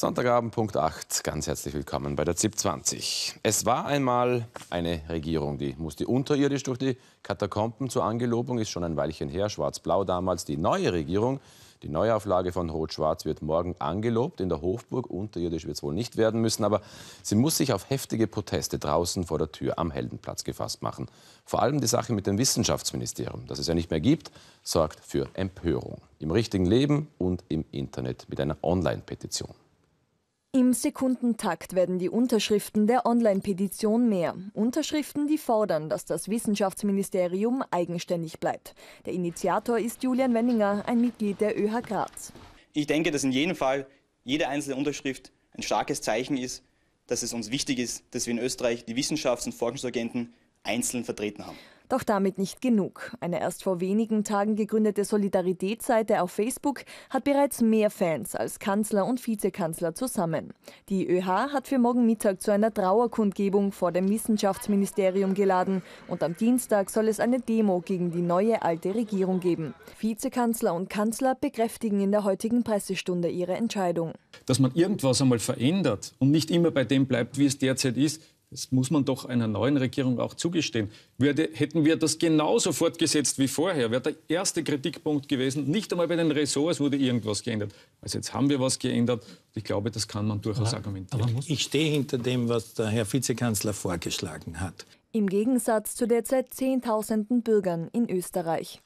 Sonntagabend, Punkt 8. Ganz herzlich willkommen bei der ZIP 20. Es war einmal eine Regierung, die musste unterirdisch durch die Katakomben zur Angelobung, ist schon ein Weilchen her, schwarz-blau damals. Die neue Regierung, die Neuauflage von Rot-Schwarz wird morgen angelobt in der Hofburg. Unterirdisch wird es wohl nicht werden müssen, aber sie muss sich auf heftige Proteste draußen vor der Tür am Heldenplatz gefasst machen. Vor allem die Sache mit dem Wissenschaftsministerium, das es ja nicht mehr gibt, sorgt für Empörung. Im richtigen Leben und im Internet mit einer Online-Petition. Im Sekundentakt werden die Unterschriften der Online-Petition mehr. Unterschriften, die fordern, dass das Wissenschaftsministerium eigenständig bleibt. Der Initiator ist Julian Wenninger, ein Mitglied der ÖH Graz. Ich denke, dass in jedem Fall jede einzelne Unterschrift ein starkes Zeichen ist, dass es uns wichtig ist, dass wir in Österreich die Wissenschafts- und Forschungsagenten einzeln vertreten haben. Doch damit nicht genug. Eine erst vor wenigen Tagen gegründete Solidaritätsseite auf Facebook hat bereits mehr Fans als Kanzler und Vizekanzler zusammen. Die ÖH hat für morgen Mittag zu einer Trauerkundgebung vor dem Wissenschaftsministerium geladen und am Dienstag soll es eine Demo gegen die neue alte Regierung geben. Vizekanzler und Kanzler bekräftigen in der heutigen Pressestunde ihre Entscheidung. Dass man irgendwas einmal verändert und nicht immer bei dem bleibt, wie es derzeit ist, das muss man doch einer neuen Regierung auch zugestehen, Würde, hätten wir das genauso fortgesetzt wie vorher, wäre der erste Kritikpunkt gewesen, nicht einmal bei den Ressorts wurde irgendwas geändert. Also jetzt haben wir was geändert. Ich glaube, das kann man durchaus ja, argumentieren. ich stehe hinter dem, was der Herr Vizekanzler vorgeschlagen hat. Im Gegensatz zu derzeit Zehntausenden Bürgern in Österreich.